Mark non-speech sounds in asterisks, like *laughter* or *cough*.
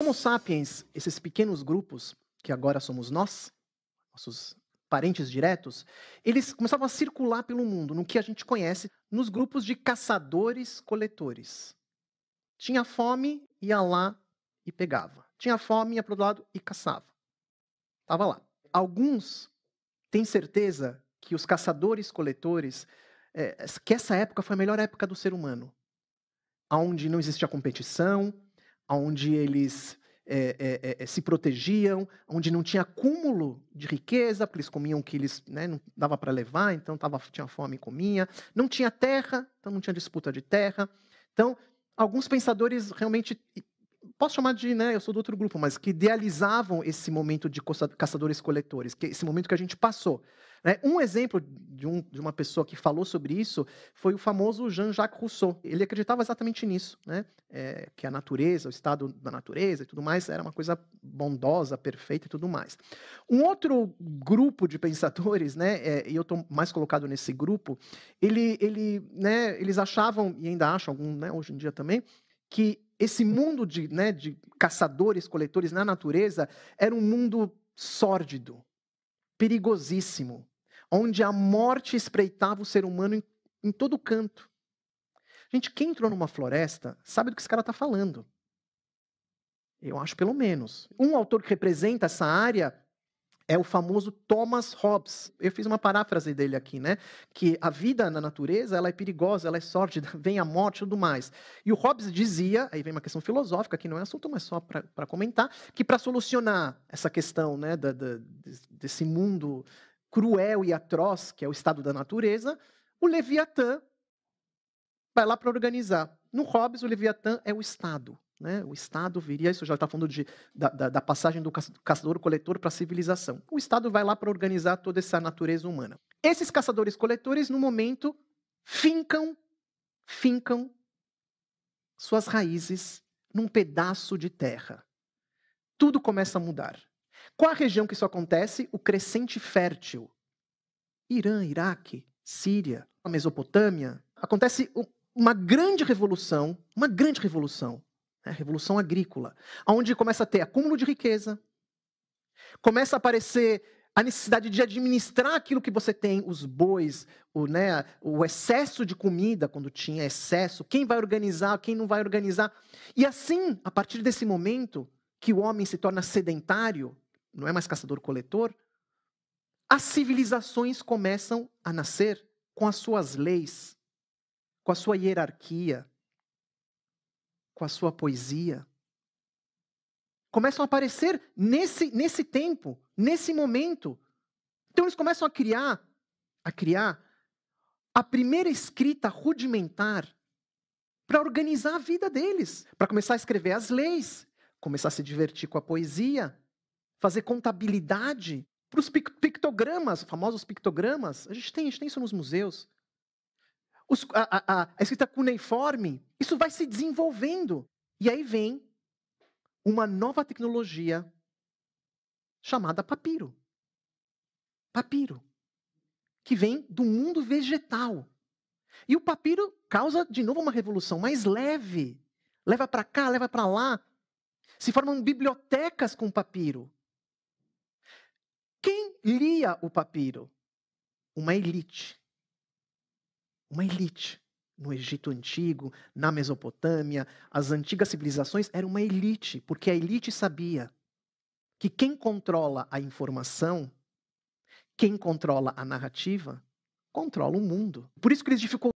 Homo sapiens, esses pequenos grupos que agora somos nós, nossos parentes diretos, eles começavam a circular pelo mundo, no que a gente conhece, nos grupos de caçadores-coletores. Tinha fome, ia lá e pegava. Tinha fome, ia para o lado e caçava. Estava lá. Alguns têm certeza que os caçadores-coletores, é, eh, que essa época foi a melhor época do ser humano, onde não existia competição, onde eles é, é, é, se protegiam, onde não tinha acúmulo de riqueza, porque eles comiam o que eles né, não dava para levar, então tava, tinha fome e comia. Não tinha terra, então não tinha disputa de terra. Então, alguns pensadores realmente posso chamar de, né, eu sou do outro grupo, mas que idealizavam esse momento de caçadores-coletores, esse momento que a gente passou. Né? Um exemplo de, um, de, uma pessoa que falou sobre isso foi o famoso Jean-Jacques Rousseau. Ele acreditava exatamente nisso, né? é, que a natureza, o estado da natureza e tudo mais, era uma coisa bondosa, perfeita e tudo mais. Um outro grupo de pensadores, né, é, e eu estou mais colocado nesse grupo, ele, ele, né, eles achavam, e ainda acham, algum, né, hoje em dia também, que esse mundo de, né, de caçadores, coletores na natureza era um mundo sórdido, perigosíssimo, onde a morte espreitava o ser humano em, em todo canto. Gente, quem entrou numa floresta sabe do que esse cara está falando. Eu acho pelo menos. Um autor que representa essa área é o famoso Thomas Hobbes. Eu fiz uma paráfrase dele aqui, né? Que a vida na natureza ela é perigosa, ela é sórdida, *laughs* vem a morte e tudo mais. E o Hobbes dizia, aí vem uma questão filosófica, que não é assunto, mas só para comentar, que para solucionar essa questão né, da, da, desse mundo cruel e atroz, que é o estado da natureza, o Leviatã vai lá para organizar. No Hobbes, o Leviatã é o Estado. Né? O Estado viria, isso já está falando de, da, da, da, passagem do caçador-coletor para a civilização. O Estado vai lá para organizar toda essa natureza humana. Esses caçadores-coletores, no momento, fincam, fincam suas raízes num pedaço de terra. Tudo começa a mudar. Qual a região que isso acontece? O crescente fértil. Irã, Iraque, Síria, a Mesopotâmia. Acontece uma grande revolução, uma grande revolução a né, revolução agrícola, onde começa a ter acúmulo de riqueza, começa a aparecer a necessidade de administrar aquilo que você tem, os bois, o, né, o excesso de comida, quando tinha excesso, quem vai organizar, quem não vai organizar. E assim, a partir desse momento que o homem se torna sedentário, não é mais caçador-coletor, as civilizações começam a nascer com as suas leis, com a sua hierarquia, com a sua poesia, começam a aparecer nesse, nesse tempo, nesse momento. Então eles começam a criar, a criar a primeira escrita rudimentar para organizar a vida deles, para começar a escrever as leis, começar a se divertir com a poesia, fazer contabilidade para os pictogramas, famosos pictogramas. A gente tem, a gente tem isso nos museus os, a, a, a escrita cuneiforme, isso vai se desenvolvendo. E aí vem uma nova tecnologia chamada papiro. Papiro, que vem do mundo vegetal. E o papiro causa de novo uma revolução mais leve. Leva para cá, leva para lá. Se formam bibliotecas com papiro. Quem lia o papiro? Uma elite uma elite. No Egito Antigo, na Mesopotâmia, as antigas civilizações eram uma elite, porque a elite sabia que quem controla a informação, quem controla a narrativa, controla o mundo. Por isso que eles dificultaram